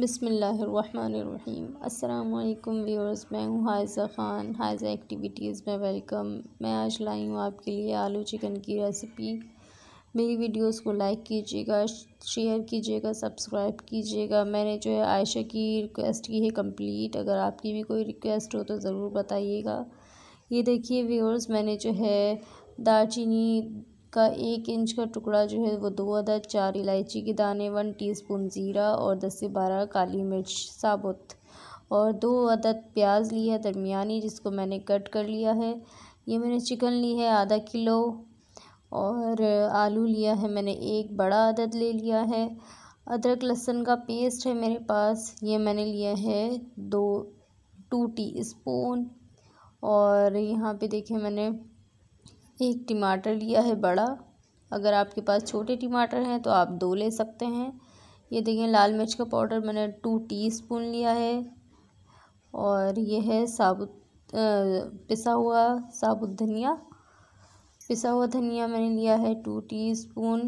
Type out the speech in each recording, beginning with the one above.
बिसमीम् अल्लाम व्यूअर्स मैं हूँ हाइज़ा ख़ान हाइज़ा एक्टिविटीज़ में वेलकम मैं आज लाई हूँ आपके लिए आलू चिकन की रेसिपी मेरी वीडियोस को लाइक कीजिएगा शेयर कीजिएगा सब्सक्राइब कीजिएगा मैंने जो है आयशा की रिक्वेस्ट की है कंप्लीट अगर आपकी भी कोई रिक्वेस्ट हो तो ज़रूर बताइएगा ये देखिए व्यूअर्स मैंने जो है दालचीनी का एक इंच का टुकड़ा जो है वो दो अदद चार इलायची के दाने वन टीस्पून ज़ीरा और दस से बारह काली मिर्च साबुत और दो अदद प्याज ली है दरमियानी जिसको मैंने कट कर लिया है ये मैंने चिकन ली है आधा किलो और आलू लिया है मैंने एक बड़ा अदद ले लिया है अदरक लहसन का पेस्ट है मेरे पास ये मैंने लिया है दो टू टी स्पून और यहाँ पे देखिए मैंने एक टमाटर लिया है बड़ा अगर आपके पास छोटे टमाटर हैं तो आप दो ले सकते हैं ये देखिए लाल मिर्च का पाउडर मैंने टू टीस्पून लिया है और ये है साबुत पिसा हुआ साबुत धनिया पिसा हुआ धनिया मैंने लिया है टू टीस्पून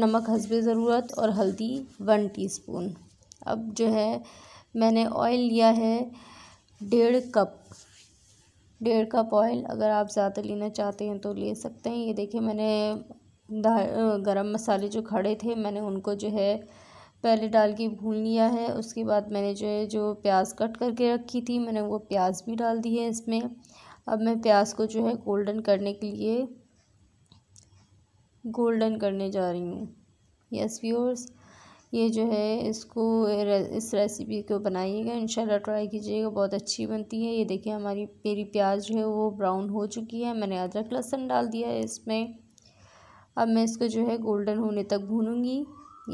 नमक हंसब ज़रूरत और हल्दी वन टीस्पून अब जो है मैंने ऑयल लिया है डेढ़ कप डेढ़ कप ऑयल अगर आप ज़्यादा लेना चाहते हैं तो ले सकते हैं ये देखिए मैंने गरम मसाले जो खड़े थे मैंने उनको जो है पहले डाल के भून लिया है उसके बाद मैंने जो है जो प्याज कट करके रखी थी मैंने वो प्याज भी डाल दी है इसमें अब मैं प्याज को जो है गोल्डन करने के लिए गोल्डन करने जा रही हूँ यस व्यूअर्स ये जो है इसको इस रेसिपी को बनाइएगा इंशाल्लाह ट्राई कीजिएगा बहुत अच्छी बनती है ये देखिए हमारी मेरी प्याज जो है वो ब्राउन हो चुकी है मैंने अदरक लहसन डाल दिया है इसमें अब मैं इसको जो है गोल्डन होने तक भूनूंगी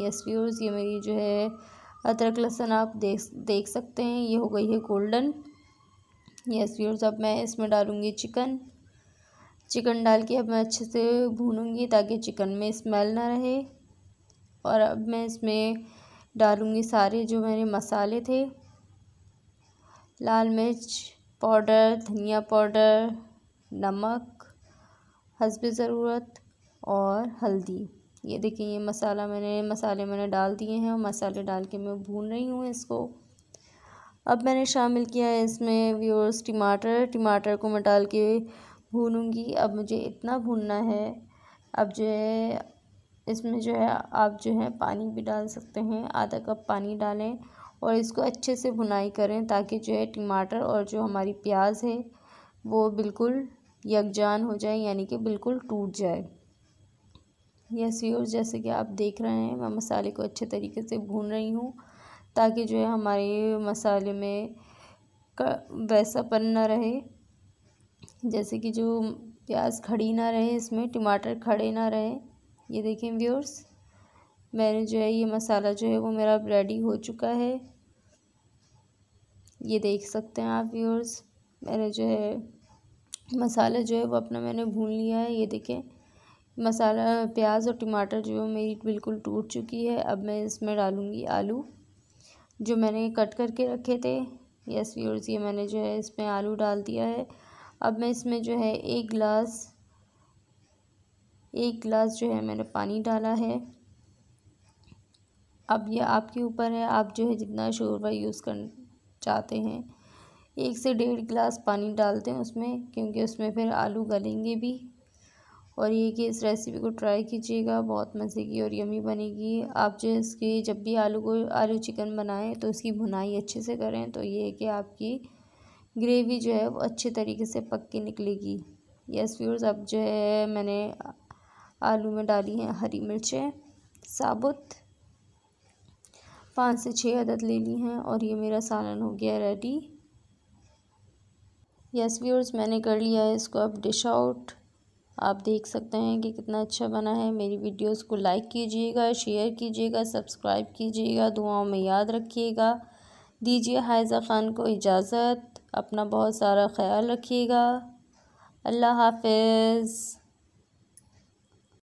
यस व्यूअर्स ये मेरी जो है अदरक लहसन आप देख देख सकते हैं ये हो गई है गोल्डन यस व्यूअर्स अब मैं इसमें डालूँगी चिकन चिकन डाल के अब मैं अच्छे से भूनूंगी ताकि चिकन में स्मेल ना रहे और अब मैं इसमें डालूँगी सारे जो मेरे मसाले थे लाल मिर्च पाउडर धनिया पाउडर नमक हसब ज़रूरत और हल्दी ये देखिए ये मसाला मैंने मसाले मैंने डाल दिए हैं और मसाले डाल के मैं भून रही हूँ इसको अब मैंने शामिल किया है इसमें व्यूअर्स टमाटर टमाटर को मैं डाल के भूनूँगी अब मुझे इतना भूनना है अब जो है इसमें जो है आप जो है पानी भी डाल सकते हैं आधा कप पानी डालें और इसको अच्छे से भुनाई करें ताकि जो है टमाटर और जो हमारी प्याज है वो बिल्कुल यकजान हो जाए यानी कि बिल्कुल टूट जाए यस व्यूअर्स जैसे कि आप देख रहे हैं मैं मसाले को अच्छे तरीके से भून रही हूँ ताकि जो है हमारे मसाले में वैसापन ना रहे जैसे कि जो प्याज खड़ी ना रहे इसमें टमाटर खड़े ना रहे ये देखें व्यूअर्स मैंने जो है ये मसाला जो है वो मेरा रेडी हो चुका है ये देख सकते हैं आप व्यूअर्स मैंने जो है मसाला जो है वो अपना मैंने भून लिया है ये देखें मसाला प्याज और टमाटर जो है मेरी बिल्कुल टूट चुकी है अब मैं इसमें डालूँगी आलू जो मैंने कट करके रखे थे यस व्यूअर्स ये मैंने जो है इसमें आलू डाल दिया है अब मैं इसमें जो है एक गिलास एक गिलास जो है मैंने पानी डाला है अब यह आपके ऊपर है आप जो है जितना शोरबा यूज़ कर चाहते हैं एक से डेढ़ गिलास पानी डालते हैं उसमें क्योंकि उसमें फिर आलू गलेंगे भी और ये कि इस रेसिपी को ट्राई कीजिएगा बहुत मज़े की और यमी बनेगी आप जो इसकी जब भी आलू को आलू चिकन बनाएं तो इसकी भुनाई अच्छे से करें तो ये है कि आपकी ग्रेवी जो है वो अच्छे तरीके से पक के निकलेगी यस व्यूर्स अब जो है मैंने आलू में डाली हैं हरी मिर्चें साबुत पाँच से छः अदद ले ली हैं और ये मेरा सालन हो गया रेडी यस व्यूअर्स मैंने कर लिया है इसको अब डिश आउट आप देख सकते हैं कि कितना अच्छा बना है मेरी वीडियोस को लाइक कीजिएगा शेयर कीजिएगा सब्सक्राइब कीजिएगा दुआओं में याद रखिएगा दीजिए हाइजा ख़ान को इजाज़त अपना बहुत सारा ख्याल रखिएगा अल्लाह हाफिज़